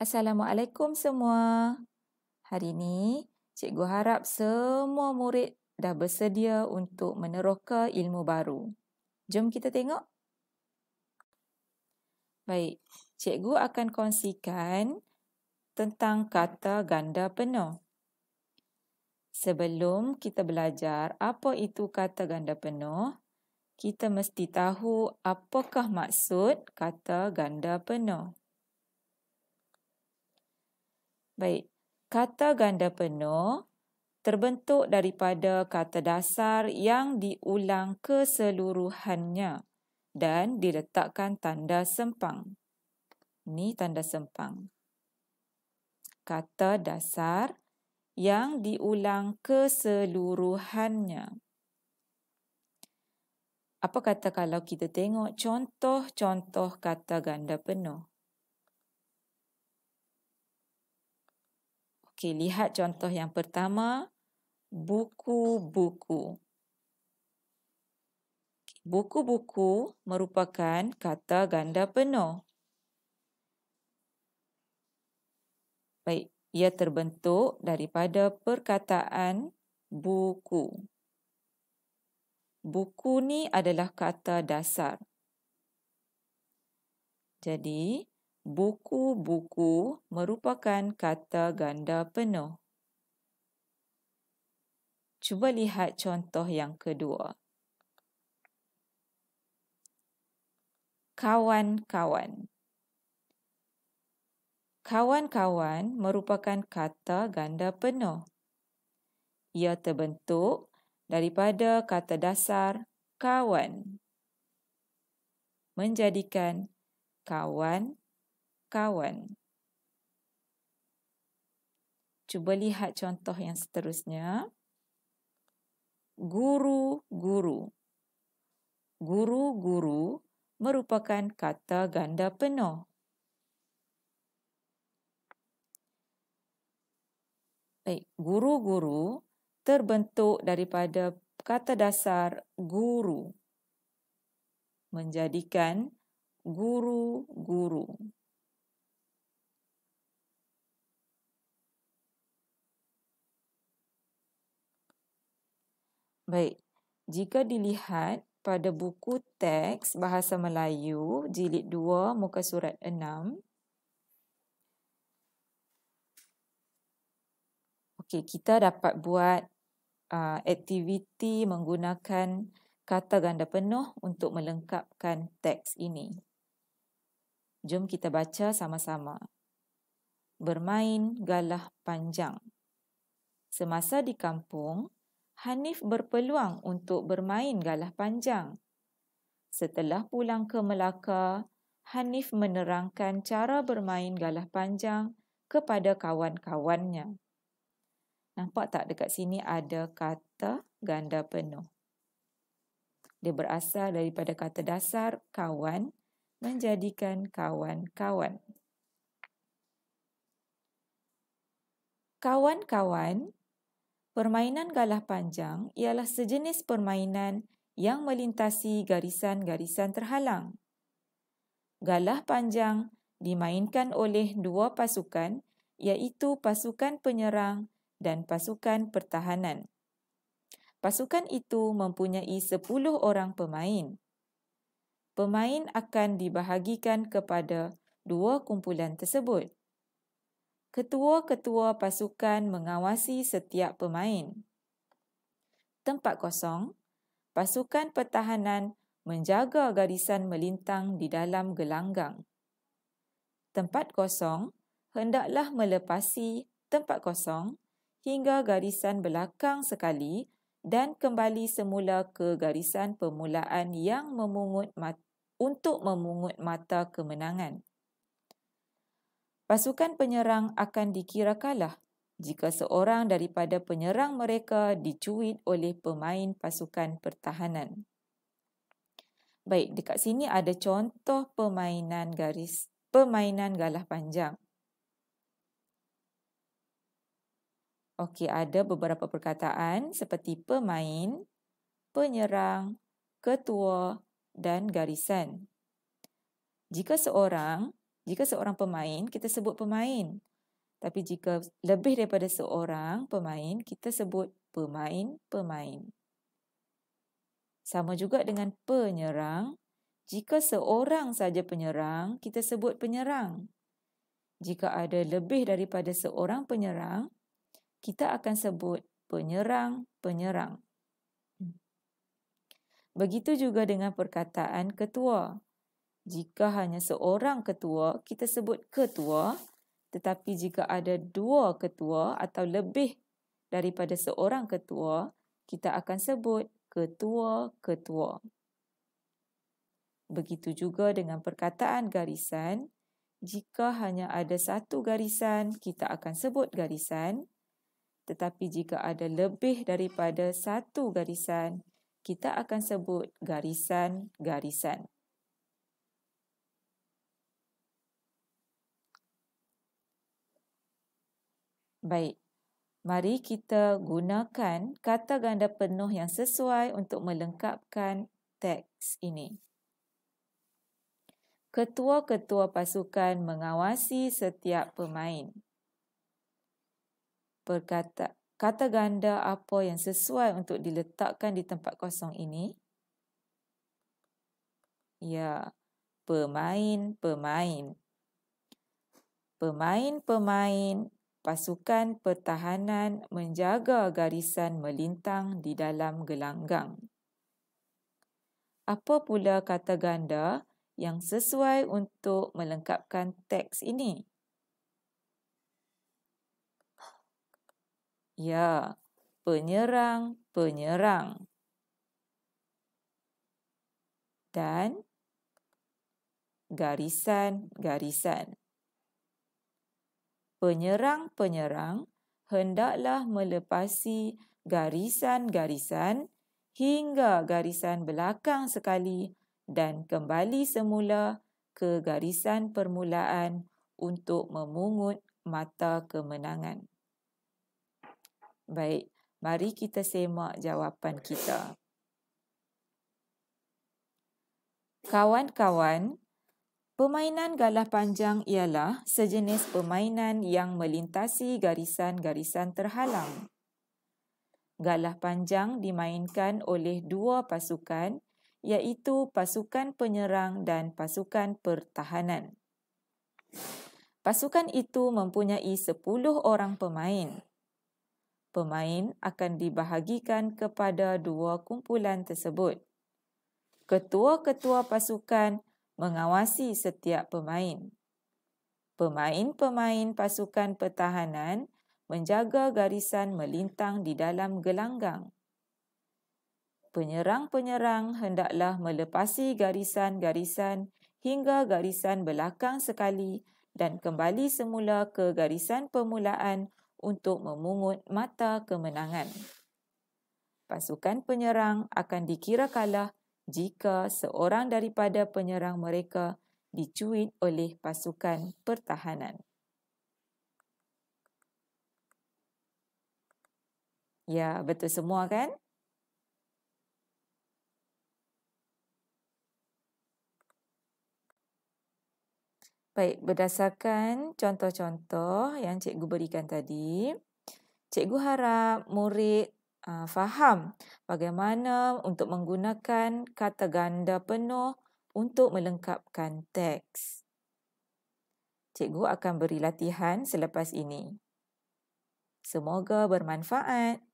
Assalamualaikum semua. Hari ini, cikgu harap semua murid dah bersedia untuk meneroka ilmu baru. Jom kita tengok. Baik, cikgu akan kongsikan tentang kata ganda penuh. Sebelum kita belajar apa itu kata ganda penuh, kita mesti tahu apakah maksud kata ganda penuh. Baik, kata ganda penuh terbentuk daripada kata dasar yang diulang keseluruhannya dan diletakkan tanda sempang. Ini tanda sempang. Kata dasar yang diulang keseluruhannya. Apa kata kalau kita tengok contoh-contoh kata ganda penuh? Okey, lihat contoh yang pertama. Buku-buku. Buku-buku merupakan kata ganda penuh. Baik, ia terbentuk daripada perkataan buku. Buku ni adalah kata dasar. Jadi, Buku-buku merupakan kata ganda penuh. Cuba lihat contoh yang kedua. Kawan-kawan. Kawan-kawan merupakan kata ganda penuh. Ia terbentuk daripada kata dasar kawan. Menjadikan kawan-kawan kawan. Cuba lihat contoh yang seterusnya. Guru-guru. Guru-guru merupakan kata ganda penuh. Baik, guru-guru terbentuk daripada kata dasar guru. Menjadikan guru-guru. Baik. Jika dilihat pada buku teks Bahasa Melayu jilid 2 muka surat 6. okay kita dapat buat uh, aktiviti menggunakan kata ganda penuh untuk melengkapkan teks ini. Jom kita baca sama-sama. Bermain galah panjang. Semasa di kampung, Hanif berpeluang untuk bermain galah panjang. Setelah pulang ke Melaka, Hanif menerangkan cara bermain galah panjang kepada kawan-kawannya. Nampak tak dekat sini ada kata ganda penuh. Dia berasal daripada kata dasar kawan menjadikan kawan-kawan. Kawan-kawan Permainan galah panjang ialah sejenis permainan yang melintasi garisan-garisan terhalang. Galah panjang dimainkan oleh dua pasukan iaitu pasukan penyerang dan pasukan pertahanan. Pasukan itu mempunyai 10 orang pemain. Pemain akan dibahagikan kepada dua kumpulan tersebut ketua-ketua pasukan mengawasi setiap pemain. Tempat kosong, pasukan pertahanan menjaga garisan melintang di dalam gelanggang. Tempat kosong, hendaklah melepasi tempat kosong hingga garisan belakang sekali dan kembali semula ke garisan permulaan yang memungut untuk memungut mata kemenangan pasukan penyerang akan dikira kalah jika seorang daripada penyerang mereka dicuit oleh pemain pasukan pertahanan. Baik, dekat sini ada contoh permainan garis, permainan galah panjang. Okey, ada beberapa perkataan seperti pemain, penyerang, ketua dan garisan. Jika seorang jika seorang pemain, kita sebut pemain. Tapi jika lebih daripada seorang pemain, kita sebut pemain-pemain. Sama juga dengan penyerang. Jika seorang saja penyerang, kita sebut penyerang. Jika ada lebih daripada seorang penyerang, kita akan sebut penyerang-penyerang. Begitu juga dengan perkataan ketua. Jika hanya seorang ketua, kita sebut ketua. Tetapi jika ada dua ketua atau lebih daripada seorang ketua, kita akan sebut ketua-ketua. Begitu juga dengan perkataan garisan. Jika hanya ada satu garisan, kita akan sebut garisan. Tetapi jika ada lebih daripada satu garisan, kita akan sebut garisan-garisan. Baik. Mari kita gunakan kata ganda penuh yang sesuai untuk melengkapkan teks ini. Ketua-ketua pasukan mengawasi setiap pemain. Berkata kata ganda apa yang sesuai untuk diletakkan di tempat kosong ini? Ya, pemain-pemain. Pemain-pemain pasukan pertahanan menjaga garisan melintang di dalam gelanggang. Apa pula kata ganda yang sesuai untuk melengkapkan teks ini? Ya, penyerang, penyerang. Dan garisan, garisan penyerang-penyerang hendaklah melepasi garisan-garisan hingga garisan belakang sekali dan kembali semula ke garisan permulaan untuk memungut mata kemenangan. Baik, mari kita semak jawapan kita. Kawan-kawan, Permainan galah panjang ialah sejenis permainan yang melintasi garisan-garisan terhalang. Galah panjang dimainkan oleh dua pasukan iaitu pasukan penyerang dan pasukan pertahanan. Pasukan itu mempunyai 10 orang pemain. Pemain akan dibahagikan kepada dua kumpulan tersebut. Ketua-ketua pasukan mengawasi setiap pemain. Pemain-pemain pasukan pertahanan menjaga garisan melintang di dalam gelanggang. Penyerang-penyerang hendaklah melepasi garisan-garisan hingga garisan belakang sekali dan kembali semula ke garisan permulaan untuk memungut mata kemenangan. Pasukan penyerang akan dikira kalah jika seorang daripada penyerang mereka dicuit oleh pasukan pertahanan. Ya, betul semua kan? Baik, berdasarkan contoh-contoh yang cikgu berikan tadi, cikgu harap murid uh, faham bagaimana untuk menggunakan kata ganda penuh untuk melengkapkan teks. Cikgu akan beri latihan selepas ini. Semoga bermanfaat.